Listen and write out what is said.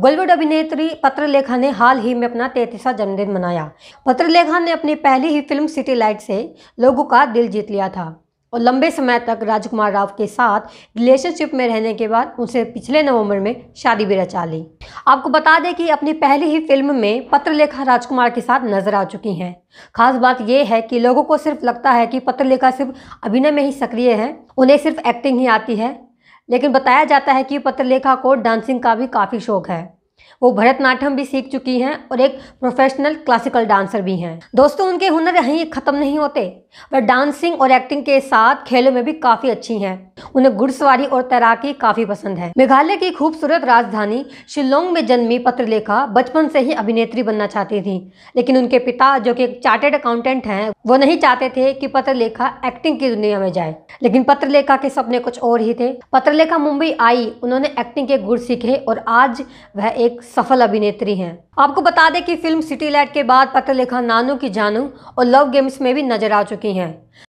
बॉलीवुड अभिनेत्री पत्रलेखा ने हाल ही में अपना तैतीसवा जन्मदिन मनाया पत्रलेखा ने अपनी पहली ही फिल्म सिटी लाइट से लोगों का दिल जीत लिया था और लंबे समय तक राजकुमार राव के साथ रिलेशनशिप में रहने के बाद उनसे पिछले नवंबर में शादी भी रचा ली आपको बता दें कि अपनी पहली ही फिल्म में पत्रलेखा राजकुमार के साथ नजर आ चुकी हैं खास बात यह है कि लोगों को सिर्फ लगता है कि पत्रलेखा सिर्फ अभिनय में ही सक्रिय है उन्हें सिर्फ एक्टिंग ही आती है लेकिन बताया जाता है कि पत्रलेखा को डांसिंग का भी काफ़ी शौक है वो भरतनाट्यम भी सीख चुकी हैं और एक प्रोफेशनल क्लासिकल डांसर भी हैं दोस्तों उनके हुनर यहीं ख़त्म नहीं होते वह डांसिंग और एक्टिंग के साथ खेलों में भी काफ़ी अच्छी हैं उन्हें घुड़सवारी और तैराकी काफ़ी पसंद है मेघालय की खूबसूरत राजधानी शिलोंग में जन्मी पत्रलेखा बचपन से ही अभिनेत्री बनना चाहती थी लेकिन उनके पिता जो कि एक चार्टेड अकाउंटेंट हैं वो नहीं चाहते थे कि पत्रलेखा एक्टिंग की दुनिया में जाए लेकिन पत्रलेखा के सपने कुछ और ही थे पत्रलेखा मुंबई आई उन्होंने एक्टिंग के गुड़ सीखे और आज वह एक एक सफल अभिनेत्री हैं आपको बता दें कि फिल्म सिटी लाइट के बाद पत्र लेखा नानू की जानू और लव गेम्स में भी नजर आ चुकी हैं